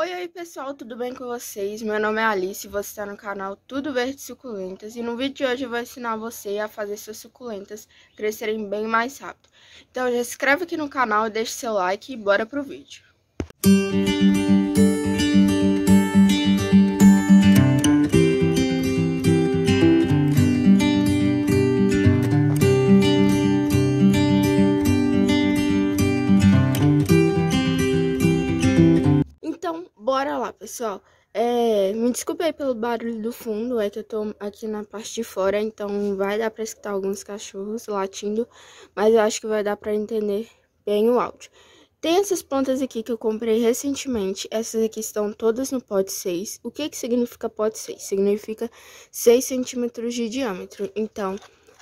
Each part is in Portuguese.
Oi, oi pessoal, tudo bem com vocês? Meu nome é Alice e você está no canal Tudo Verde Suculentas e no vídeo de hoje eu vou ensinar você a fazer suas suculentas crescerem bem mais rápido. Então já se inscreve aqui no canal, deixe seu like e bora pro vídeo. Música pessoal. É, me desculpe pelo barulho do fundo, é que eu tô aqui na parte de fora, então vai dar pra escutar alguns cachorros latindo, mas eu acho que vai dar pra entender bem o áudio. Tem essas plantas aqui que eu comprei recentemente, essas aqui estão todas no pote 6. O que que significa pote 6? Significa 6 centímetros de diâmetro, então...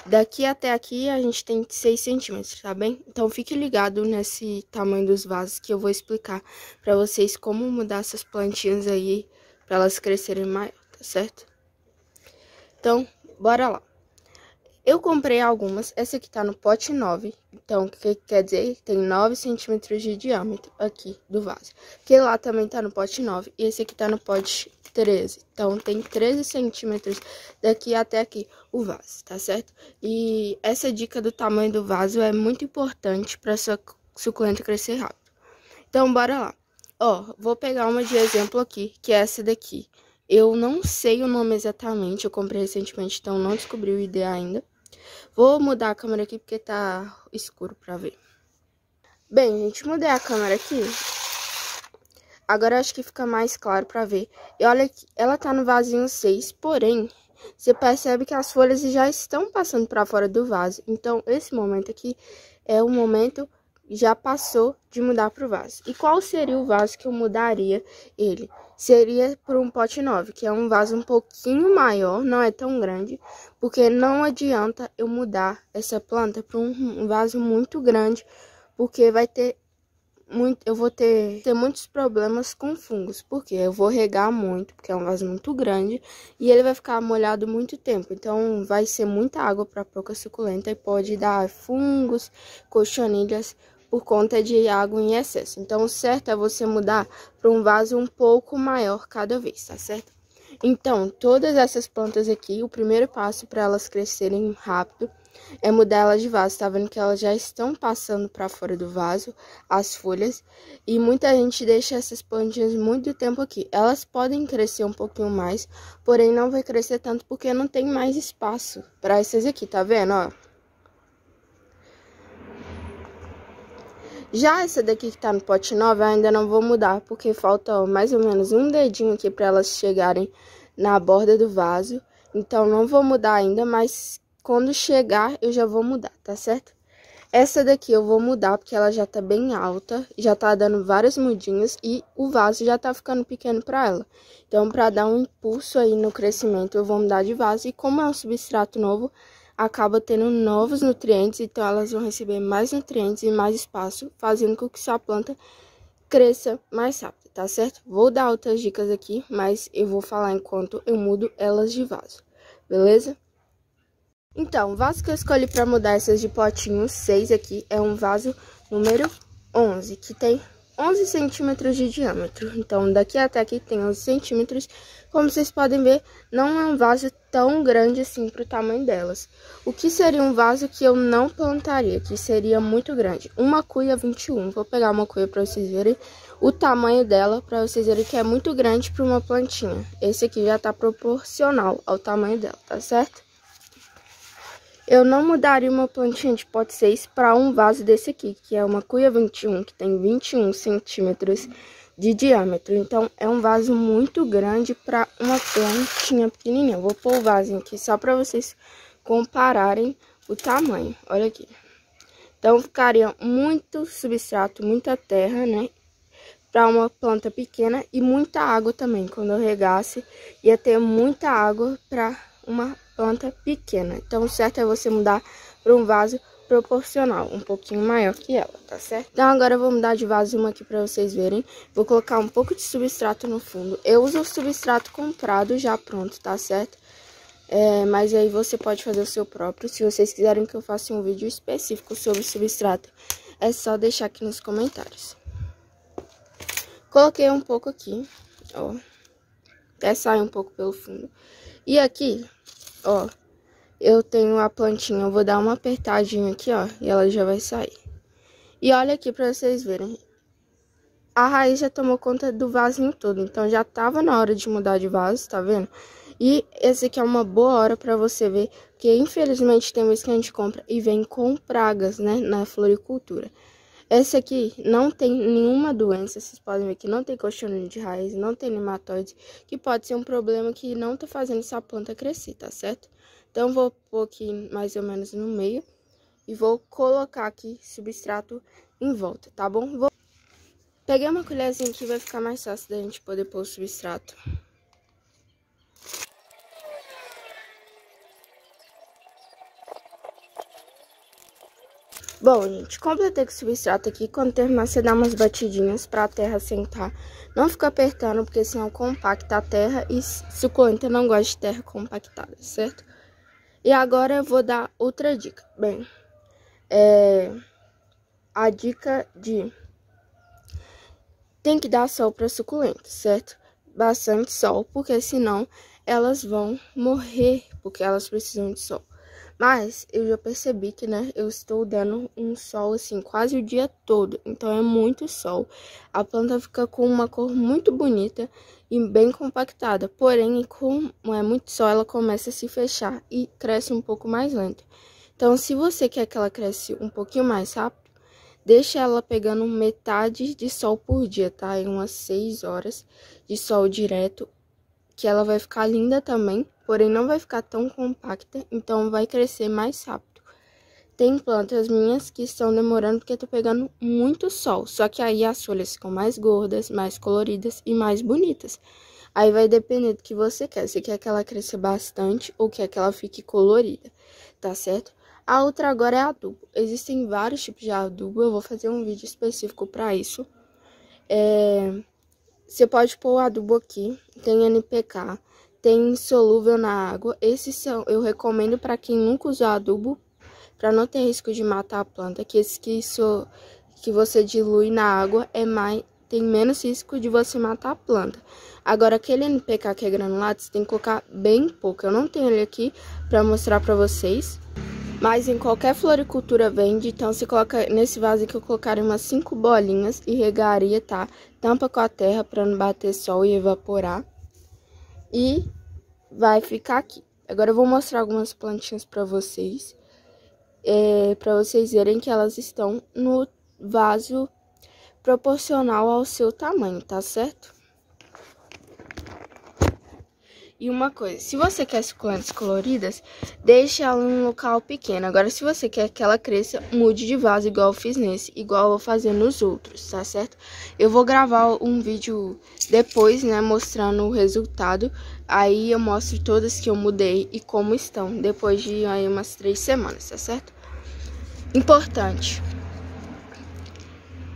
Daqui até aqui a gente tem 6 centímetros, tá bem? Então fique ligado nesse tamanho dos vasos que eu vou explicar pra vocês como mudar essas plantinhas aí pra elas crescerem maior, tá certo? Então, bora lá. Eu comprei algumas, essa aqui tá no pote 9, então o que quer dizer? Tem 9 centímetros de diâmetro aqui do vaso. Que lá também tá no pote 9 e esse aqui tá no pote 13. Então tem 13 centímetros daqui até aqui o vaso, tá certo? E essa dica do tamanho do vaso é muito importante para sua suculenta crescer rápido. Então bora lá. Ó, vou pegar uma de exemplo aqui, que é essa daqui. Eu não sei o nome exatamente, eu comprei recentemente, então não descobri o ID ainda. Vou mudar a câmera aqui porque tá escuro pra ver. Bem, gente, mudei a câmera aqui. Agora acho que fica mais claro pra ver. E olha que ela tá no vasinho 6, porém, você percebe que as folhas já estão passando para fora do vaso. Então, esse momento aqui é o momento já passou de mudar pro vaso. E qual seria o vaso que eu mudaria ele? seria por um pote 9, que é um vaso um pouquinho maior, não é tão grande, porque não adianta eu mudar essa planta para um vaso muito grande, porque vai ter muito, eu vou ter, ter muitos problemas com fungos, porque eu vou regar muito, porque é um vaso muito grande, e ele vai ficar molhado muito tempo. Então vai ser muita água para pouca suculenta e pode dar fungos, cochonilhas, por conta de água em excesso. Então, o certo é você mudar para um vaso um pouco maior cada vez, tá certo? Então, todas essas plantas aqui, o primeiro passo para elas crescerem rápido é mudar elas de vaso. Tá vendo que elas já estão passando para fora do vaso as folhas e muita gente deixa essas plantinhas muito tempo aqui. Elas podem crescer um pouquinho mais, porém não vai crescer tanto porque não tem mais espaço para essas aqui, tá vendo, ó? Já essa daqui que tá no pote 9, eu ainda não vou mudar, porque falta ó, mais ou menos um dedinho aqui para elas chegarem na borda do vaso. Então, não vou mudar ainda, mas quando chegar, eu já vou mudar, tá certo? Essa daqui eu vou mudar, porque ela já tá bem alta, já tá dando várias mudinhas e o vaso já tá ficando pequeno para ela. Então, para dar um impulso aí no crescimento, eu vou mudar de vaso. E como é um substrato novo, acaba tendo novos nutrientes, então elas vão receber mais nutrientes e mais espaço, fazendo com que sua planta cresça mais rápido, tá certo? Vou dar outras dicas aqui, mas eu vou falar enquanto eu mudo elas de vaso, beleza? Então, o vaso que eu escolhi para mudar essas de potinho 6 aqui é um vaso número 11, que tem 11 centímetros de diâmetro. Então, daqui até aqui tem 11 centímetros. Como vocês podem ver, não é um vaso tão grande assim para o tamanho delas. O que seria um vaso que eu não plantaria, que seria muito grande? Uma cuia 21. Vou pegar uma cuia para vocês verem o tamanho dela, para vocês verem que é muito grande para uma plantinha. Esse aqui já está proporcional ao tamanho dela, tá certo? Eu não mudaria uma plantinha de pote 6 para um vaso desse aqui, que é uma cuia 21, que tem 21 centímetros de diâmetro. Então, é um vaso muito grande para uma plantinha pequenininha. vou pôr o vaso aqui só para vocês compararem o tamanho. Olha aqui. Então, ficaria muito substrato, muita terra, né? Para uma planta pequena e muita água também. Quando eu regasse, ia ter muita água para uma planta pequena. Então, o certo é você mudar para um vaso proporcional, um pouquinho maior que ela, tá certo? Então agora eu vou mudar de vaso uma aqui pra vocês verem. Vou colocar um pouco de substrato no fundo. Eu uso o substrato comprado já pronto, tá certo? É, mas aí você pode fazer o seu próprio. Se vocês quiserem que eu faça um vídeo específico sobre substrato, é só deixar aqui nos comentários. Coloquei um pouco aqui, ó. Até sai um pouco pelo fundo. E aqui, ó, eu tenho a plantinha, eu vou dar uma apertadinha aqui, ó, e ela já vai sair. E olha aqui pra vocês verem. A raiz já tomou conta do vasinho todo, então já tava na hora de mudar de vaso, tá vendo? E esse aqui é uma boa hora pra você ver, porque infelizmente tem vez que a gente compra e vem com pragas, né, na floricultura. Esse aqui não tem nenhuma doença, vocês podem ver que não tem cochonilho de raiz, não tem nematóide, que pode ser um problema que não tá fazendo essa planta crescer, tá certo? Então, vou pôr aqui mais ou menos no meio e vou colocar aqui substrato em volta, tá bom? Vou peguei uma colherzinha que vai ficar mais fácil da gente poder pôr o substrato. Bom, gente, completei com o substrato aqui. Quando terminar, você dá umas batidinhas pra a terra sentar. Não fica apertando, porque senão compacta a terra e suculenta não gosta de terra compactada, certo? E agora eu vou dar outra dica. Bem, é a dica de tem que dar sol para suculentas, certo? Bastante sol, porque senão elas vão morrer, porque elas precisam de sol. Mas eu já percebi que, né, eu estou dando um sol assim quase o dia todo, então é muito sol. A planta fica com uma cor muito bonita e bem compactada, porém, como é muito sol, ela começa a se fechar e cresce um pouco mais lento. Então, se você quer que ela cresça um pouquinho mais rápido, deixa ela pegando metade de sol por dia, tá? Em umas 6 horas de sol direto, que ela vai ficar linda também, porém não vai ficar tão compacta, então vai crescer mais rápido. Tem plantas minhas que estão demorando porque estou tá pegando muito sol. Só que aí as folhas ficam mais gordas, mais coloridas e mais bonitas. Aí vai depender do que você quer. Você quer que ela cresça bastante ou quer que ela fique colorida, tá certo? A outra agora é adubo. Existem vários tipos de adubo. Eu vou fazer um vídeo específico para isso. É... Você pode pôr o adubo aqui. Tem NPK. Tem solúvel na água. Esses são, eu recomendo para quem nunca usou adubo, para não ter risco de matar a planta, que esse que, isso, que você dilui na água é mais, tem menos risco de você matar a planta. Agora, aquele NPK que é granulado, você tem que colocar bem pouco. Eu não tenho ele aqui para mostrar para vocês, mas em qualquer floricultura vende, então você coloca nesse vaso que eu colocaria umas 5 bolinhas e regaria, tá? Tampa com a terra para não bater sol e evaporar. E vai ficar aqui. Agora eu vou mostrar algumas plantinhas para vocês é, para vocês verem que elas estão no vaso proporcional ao seu tamanho, tá certo? E uma coisa, se você quer suculentas coloridas, deixe ela em um local pequeno. Agora, se você quer que ela cresça, mude de vaso, igual eu fiz nesse, igual eu vou fazer nos outros, tá certo? Eu vou gravar um vídeo depois, né, mostrando o resultado. Aí eu mostro todas que eu mudei e como estão, depois de aí umas três semanas, tá certo? Importante.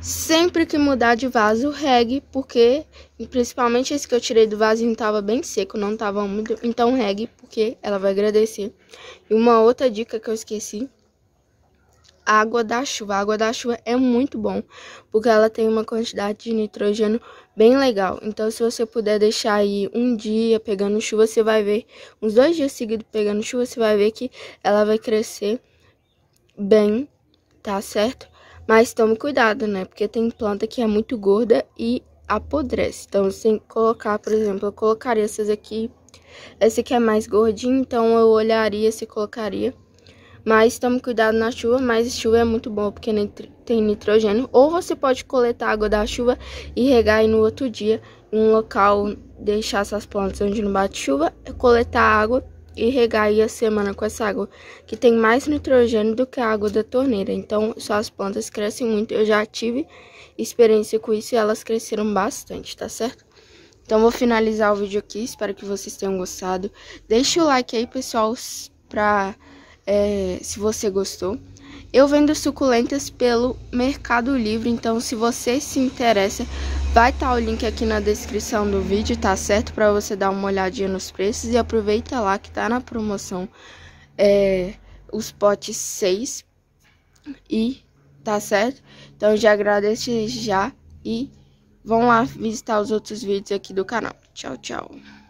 Sempre que mudar de vaso, regue, porque principalmente esse que eu tirei do vasinho estava bem seco, não estava úmido, então regue, porque ela vai agradecer. E uma outra dica que eu esqueci, água da chuva. A água da chuva é muito bom, porque ela tem uma quantidade de nitrogênio bem legal. Então, se você puder deixar aí um dia pegando chuva, você vai ver, uns dois dias seguidos pegando chuva, você vai ver que ela vai crescer bem, tá certo? Mas tome cuidado, né? Porque tem planta que é muito gorda e apodrece. Então, sem colocar, por exemplo, eu colocaria essas aqui. Essa aqui é mais gordinha, então eu olharia se colocaria. Mas tome cuidado na chuva, mas chuva é muito bom porque tem nitrogênio. Ou você pode coletar água da chuva e regar aí no outro dia em um local, deixar essas plantas onde não bate chuva, coletar água e regai a semana com essa água, que tem mais nitrogênio do que a água da torneira. Então, as plantas crescem muito. Eu já tive experiência com isso e elas cresceram bastante, tá certo? Então, vou finalizar o vídeo aqui. Espero que vocês tenham gostado. Deixe o like aí, pessoal, pra, é, se você gostou. Eu vendo suculentas pelo Mercado Livre, então se você se interessa, Vai estar tá o link aqui na descrição do vídeo, tá certo? Para você dar uma olhadinha nos preços e aproveita lá que tá na promoção é, os potes 6 e tá certo? Então já agradeço já e vão lá visitar os outros vídeos aqui do canal. Tchau, tchau.